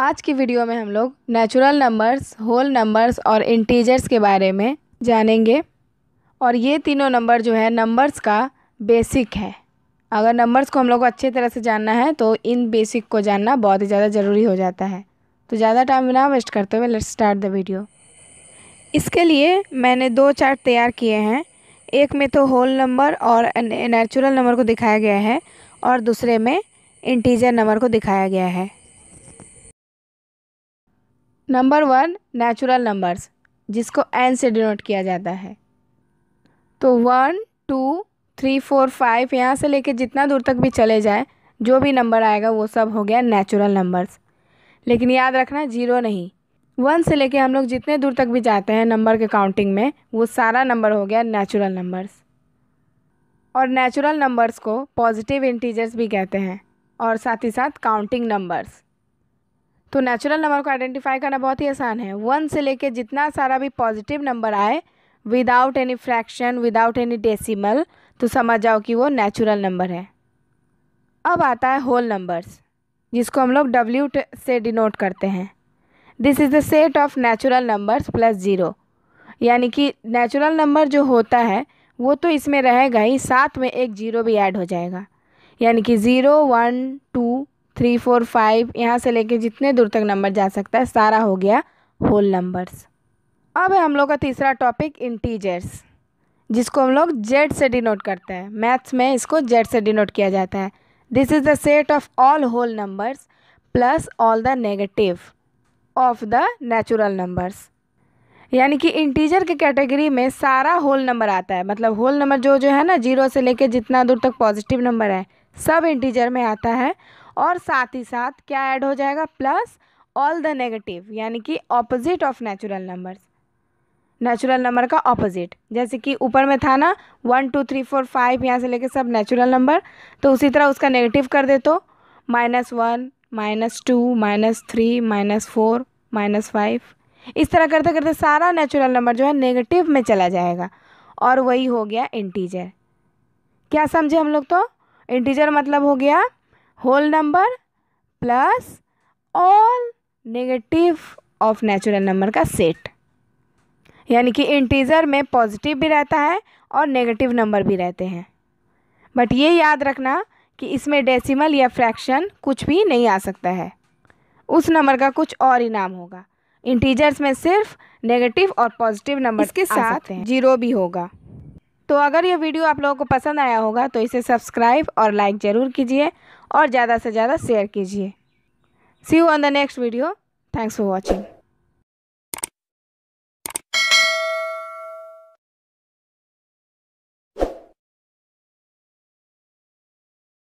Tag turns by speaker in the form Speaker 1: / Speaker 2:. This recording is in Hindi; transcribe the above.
Speaker 1: आज की वीडियो में हम लोग नेचुरल नंबर्स होल नंबर्स और इंटीजर्स के बारे में जानेंगे और ये तीनों नंबर जो है नंबर्स का बेसिक है अगर नंबर्स को हम लोग को अच्छे तरह से जानना है तो इन बेसिक को जानना बहुत ही ज़्यादा ज़रूरी हो जाता है तो ज़्यादा टाइम ना वेस्ट करते हुए लेट्स स्टार्ट द वीडियो इसके लिए मैंने दो चार्ट तैयार किए हैं एक में तो होल नंबर और नेचुरल नंबर को दिखाया गया है और दूसरे में इंटीजर नंबर को दिखाया गया है नंबर वन नेचुरल नंबर्स जिसको एन से डिनोट किया जाता है तो one two three four five यहाँ से लेके जितना दूर तक भी चले जाए जो भी नंबर आएगा वो सब हो गया नेचुरल नंबर्स लेकिन याद रखना जीरो नहीं वन से लेके हम लोग जितने दूर तक भी जाते हैं नंबर के काउंटिंग में वो सारा नंबर हो गया नेचुरल नंबर्स और नेचुरल नंबर्स को पॉजिटिव इंटीजर्स भी कहते हैं और साथ ही साथ काउंटिंग नंबर्स तो नेचुरल नंबर को आइडेंटिफाई करना बहुत ही आसान है वन से लेके जितना सारा भी पॉजिटिव नंबर आए without any fraction without any decimal तो समझ जाओ कि वो नेचुरल नंबर है अब आता है होल नंबर्स जिसको हम लोग डब्ल्यू से डिनोट करते हैं this is the set of natural numbers plus zero यानी कि नेचुरल नंबर जो होता है वो तो इसमें रहेगा ही साथ में एक ज़ीरो भी ऐड हो जाएगा यानी कि zero one two three four five यहाँ से लेके जितने दूर तक नंबर जा सकता है सारा हो गया होल नंबर्स अब है हम लोग का तीसरा टॉपिक इंटीजर्स जिसको हम लोग जेड से डिनोट करते हैं मैथ्स में इसको जेड से डिनोट किया जाता है this is the set of all whole numbers plus all the negative of the natural numbers यानी कि इंटीजर के कैटेगरी में सारा होल नंबर आता है मतलब होल नंबर जो जो है ना जीरो से लेके जितना दूर तक पॉजिटिव नंबर है सब इंटीजर में आता है और साथ ही साथ क्या ऐड हो जाएगा प्लस ऑल द नेगेटिव यानी कि opposite of natural numbers natural number का ऑपोजिट जैसे कि ऊपर में था ना one two three four five यहाँ से लेके सब नेचुरल नंबर तो उसी तरह उसका नेगेटिव कर दे तो minus one minus two minus three minus four minus five इस तरह करते करते सारा नेचुरल नंबर जो है नेगेटिव में चला जाएगा और वही हो गया इंटीजर क्या समझे हम लोग तो इंटीजर मतलब हो गया whole number plus all negative of natural number का सेट यानी कि इंटीजर में पॉजिटिव भी रहता है और नेगेटिव नंबर भी रहते हैं बट ये याद रखना कि इसमें डेसिमल या फ्रैक्शन कुछ भी नहीं आ सकता है उस नंबर का कुछ और इनाम होगा इंटीजर्स में सिर्फ नेगेटिव और पॉजिटिव नंबर के साथ जीरो भी होगा तो अगर ये वीडियो आप लोगों को पसंद आया होगा तो इसे सब्सक्राइब और लाइक ज़रूर कीजिए और ज़्यादा से ज़्यादा शेयर कीजिए see you on the next video thanks for watching